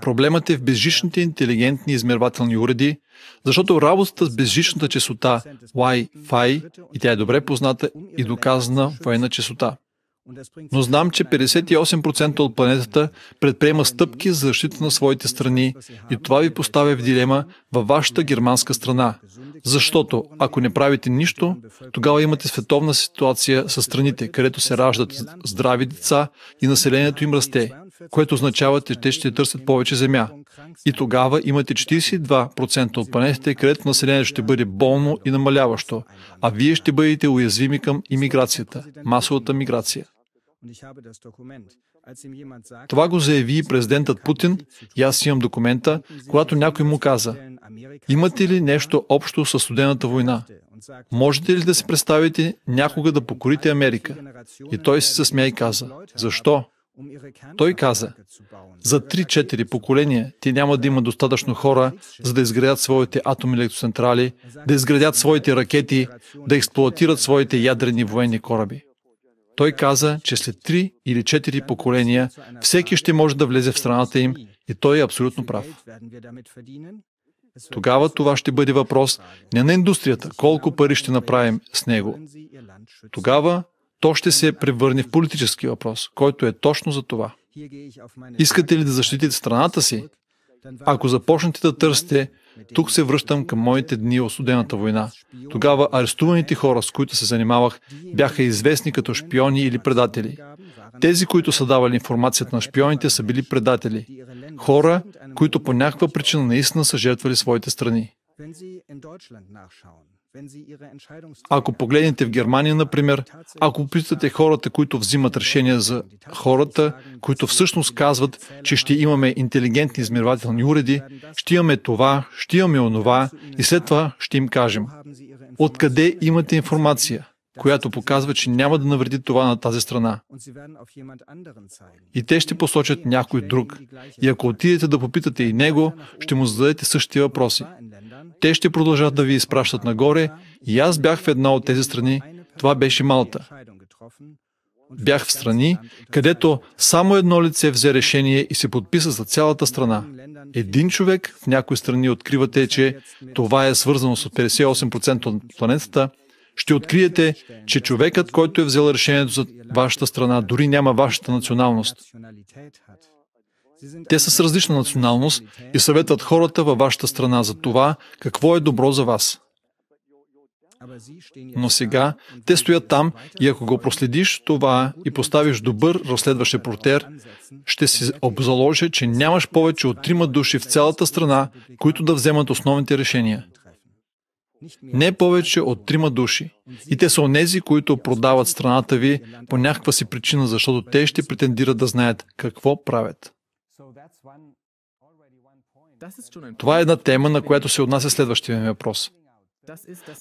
Проблемът е в безжичните интелигентни измервателни уреди, защото работата с безжичната частота Wi-Fi, и тя е добре позната и доказана военна частота, но знам, че 58% от планетата предприема стъпки за защита на своите страни и това ви поставя в дилема във вашата германска страна. Защото, ако не правите нищо, тогава имате световна ситуация с страните, където се раждат здрави деца и населението им расте, което означава, че те ще търсят повече земя. И тогава имате 42% от планетите, където населението ще бъде болно и намаляващо, а вие ще бъдете уязвими към иммиграцията, масовата миграция. Това го заяви президентът Путин и аз имам документа, когато някой му каза, имате ли нещо общо с студената война? Можете ли да се представите някога да покорите Америка? И той се засмя и каза, защо? Той каза, за 3-4 поколения те няма да има достатъчно хора, за да изградят своите атомни електроцентрали, да изградят своите ракети, да експлуатират своите ядрени военни кораби. Той каза, че след три или четири поколения всеки ще може да влезе в страната им и той е абсолютно прав. Тогава това ще бъде въпрос не на индустрията, колко пари ще направим с него. Тогава то ще се превърне в политически въпрос, който е точно за това. Искате ли да защитите страната си? Ако започнете да търсите тук се връщам към моите дни от студената война. Тогава арестуваните хора, с които се занимавах, бяха известни като шпиони или предатели. Тези, които са давали информацията на шпионите, са били предатели. Хора, които по някаква причина наистина са жертвали своите страни. Ако погледнете в Германия, например, ако питате хората, които взимат решения за хората, които всъщност казват, че ще имаме интелигентни измервателни уреди, ще имаме това, ще имаме онова и след това ще им кажем. Откъде имате информация? която показва, че няма да навреди това на тази страна. И те ще посочат някой друг. И ако отидете да попитате и него, ще му зададете същите въпроси те ще продължат да ви изпращат нагоре и аз бях в една от тези страни, това беше Малта. Бях в страни, където само едно лице взе решение и се подписа за цялата страна. Един човек в някои страни откривате, че това е свързано с 58% от планетата, ще откриете, че човекът, който е взел решението за вашата страна, дори няма вашата националност. Те са с различна националност и съветват хората във вашата страна за това, какво е добро за вас. Но сега те стоят там и ако го проследиш това и поставиш добър разследващ репортер, ще си обзаложа, че нямаш повече от трима души в цялата страна, които да вземат основните решения. Не повече от трима души. И те са онези, които продават страната ви по някаква си причина, защото те ще претендират да знаят какво правят. Това е една тема, на която се отнася следващия ми въпрос.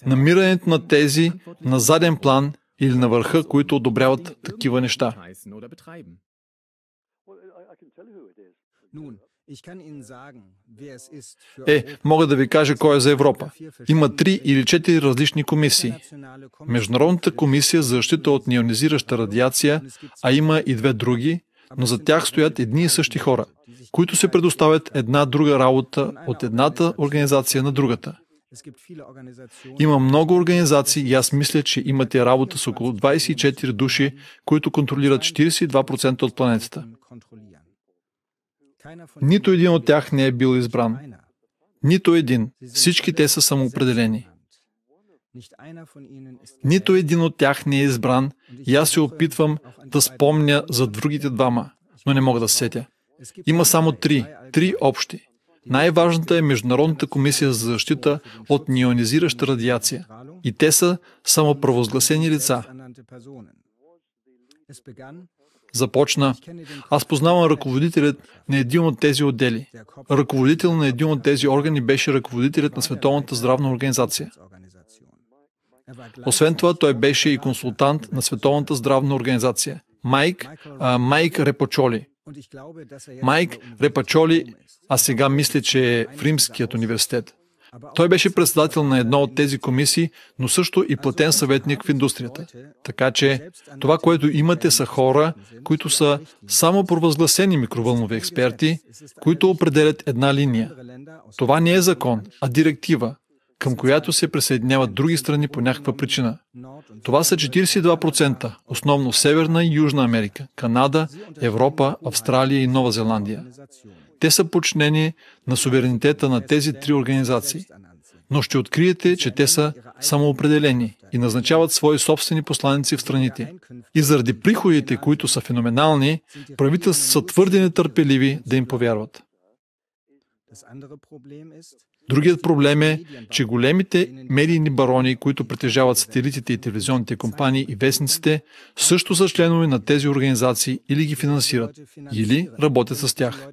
Намирането на тези на заден план или на върха, които одобряват такива неща. Е, мога да ви кажа кой е за Европа. Има три или четири различни комисии. Международната комисия за защита от неонизираща радиация, а има и две други, но за тях стоят едни и същи хора, които се предоставят една друга работа от едната организация на другата. Има много организации и аз мисля, че имате работа с около 24 души, които контролират 42% от планетата. Нито един от тях не е бил избран. Нито един. Всички те са самоопределени. Е Нито един от тях не е избран и аз се опитвам да спомня за другите двама, но не мога да сетя. Има само три, три общи. Най-важната е Международната комисия за защита от неонизираща радиация и те са самоправозгласени лица. Започна. Аз познавам ръководителят на един от тези отдели. Ръководител на един от тези органи беше ръководителят на Световната здравна организация. Освен това, той беше и консултант на Световната здравна организация. Майк, а, Майк Репачоли. Майк Репачоли, а сега мисля, че е в Римският университет. Той беше председател на една от тези комисии, но също и платен съветник в индустрията. Така че това, което имате, са хора, които са само провъзгласени микровълнови експерти, които определят една линия. Това не е закон, а директива, към която се присъединяват други страни по някаква причина. Това са 42%, основно Северна и Южна Америка, Канада, Европа, Австралия и Нова Зеландия. Те са подчинени на суверенитета на тези три организации. Но ще откриете, че те са самоопределени и назначават свои собствени посланици в страните. И заради приходите, които са феноменални, правителствата са твърде нетърпеливи да им повярват. Другият проблем е, че големите медийни барони, които притежават сателитите и телевизионните компании и вестниците, също са членове на тези организации или ги финансират, или работят с тях.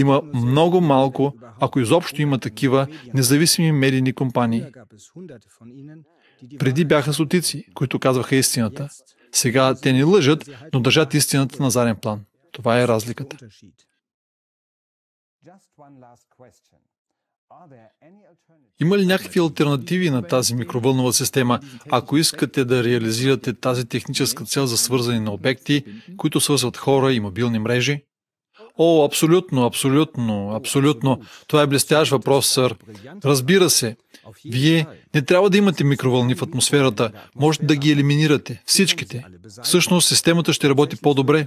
Има много малко, ако изобщо има такива, независими медийни компании. Преди бяха стотици, които казваха истината. Сега те не лъжат, но държат истината на заден план. Това е разликата. Има ли някакви альтернативи на тази микровълнова система, ако искате да реализирате тази техническа цел за свързане на обекти, които свързват хора и мобилни мрежи? О, абсолютно, абсолютно, абсолютно. Това е блестящ въпрос, сър. Разбира се, вие не трябва да имате микровълни в атмосферата. Можете да ги елиминирате. Всичките. Всъщност системата ще работи по-добре.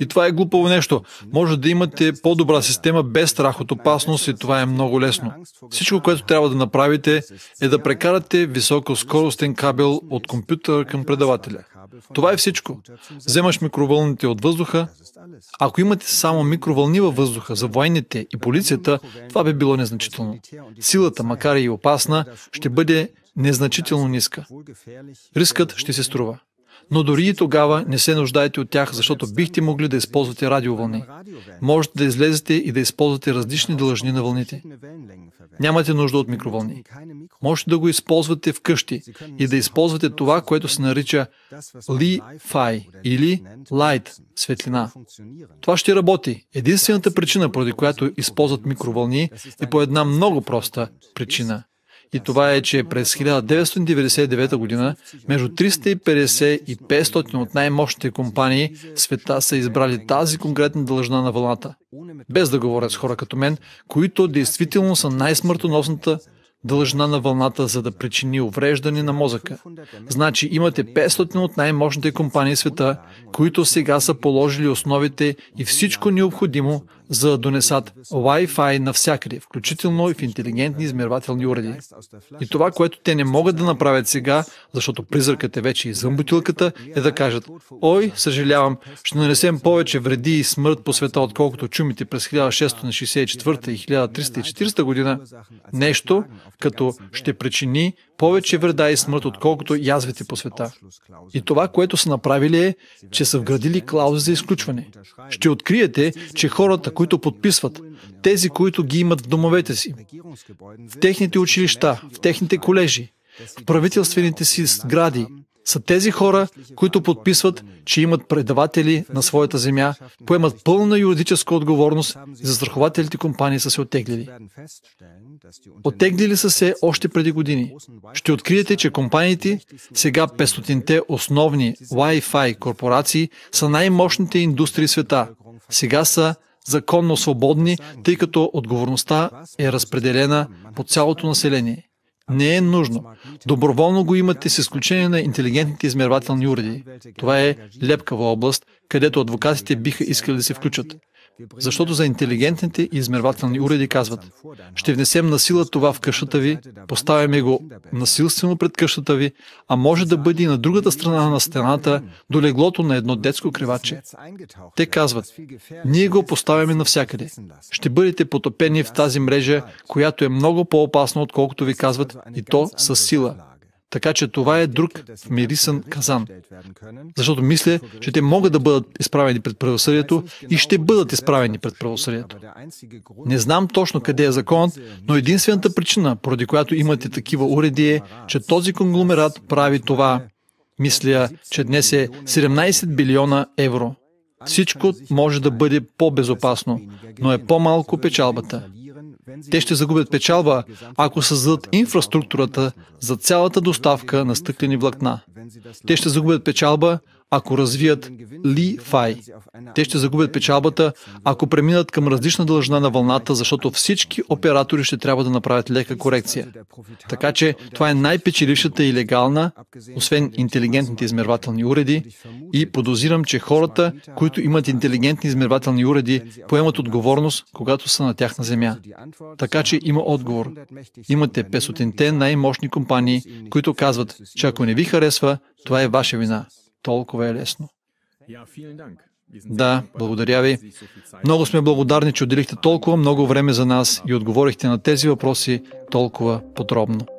И това е глупаво нещо. Може да имате по-добра система без страх от опасност и това е много лесно. Всичко, което трябва да направите е да прекарате високоскоростен кабел от компютъра към предавателя. Това е всичко. Вземаш микровълните от въздуха. Ако имате само микровълни във въздуха за военните и полицията, това би било незначително. Силата, макар и опасна, ще бъде незначително ниска. Рискът ще се струва. Но дори и тогава не се нуждаете от тях, защото бихте могли да използвате радиовълни. Можете да излезете и да използвате различни дължини на вълните. Нямате нужда от микровълни. Можете да го използвате вкъщи и да използвате това, което се нарича Li-Fi или Light – светлина. Това ще работи. Единствената причина, поради която използват микровълни, е по една много проста причина. И това е, че през 1999 година между 350 и 500 от най-мощните компании в света са избрали тази конкретна дължина на вълната. Без да говорят с хора като мен, които действително са най-смъртоносната дължина на вълната, за да причини увреждане на мозъка. Значи имате 500 от най-мощните компании в света, които сега са положили основите и всичко необходимо, за да донесат Wi-Fi навсякъде, включително и в интелигентни измервателни уреди. И това, което те не могат да направят сега, защото призракът е вече извън бутилката, е да кажат «Ой, съжалявам, ще нанесем повече вреди и смърт по света, отколкото чумите през 1664 и 1340 година. Нещо, като ще причини повече вреда и смърт, отколкото язвите по света. И това, което са направили е, че са вградили клаузи за изключване. Ще откриете, че хората, които подписват, тези, които ги имат в домовете си, в техните училища, в техните колежи, в правителствените си сгради, са тези хора, които подписват, че имат предаватели на своята земя, поемат пълна юридическа отговорност и застрахователите компании са се оттеглили. Оттеглили са се още преди години. Ще откриете, че компаниите, сега 500-те основни Wi-Fi корпорации, са най-мощните индустрии света. Сега са законно свободни, тъй като отговорността е разпределена по цялото население. Не е нужно. Доброволно го имате с изключение на интелигентните измервателни уреди. Това е лепкава област, където адвокатите биха искали да се включат. Защото за интелигентните и измервателни уреди казват, ще внесем на сила това в къщата ви, поставяме го насилствено пред къщата ви, а може да бъде и на другата страна на стената, до леглото на едно детско криваче. Те казват, ние го поставяме навсякъде. Ще бъдете потопени в тази мрежа, която е много по-опасна, отколкото ви казват, и то с сила. Така че това е друг мирисън казан. Защото мисля, че те могат да бъдат изправени пред правосъдието и ще бъдат изправени пред правосъдието. Не знам точно къде е законът, но единствената причина, поради която имате такива уреди е, че този конгломерат прави това. Мисля, че днес е 17 билиона евро. Всичко може да бъде по-безопасно, но е по-малко печалбата. Те ще загубят печалба, ако създадат инфраструктурата за цялата доставка на стъклени влакна. Те ще загубят печалба, ако развият Ли Фай. Те ще загубят печалбата, ако преминат към различна дължина на вълната, защото всички оператори ще трябва да направят лека корекция. Така че това е най-печелившата и легална, освен интелигентните измервателни уреди, и подозирам, че хората, които имат интелигентни измервателни уреди, поемат отговорност, когато са на тяхна земя. Така че има отговор. Имате 500-те най-мощни компании, които казват, че ако не ви харесва, това е ваша вина толкова е лесно. Да, благодаря ви. Много сме благодарни, че отделихте толкова много време за нас и отговорихте на тези въпроси толкова подробно.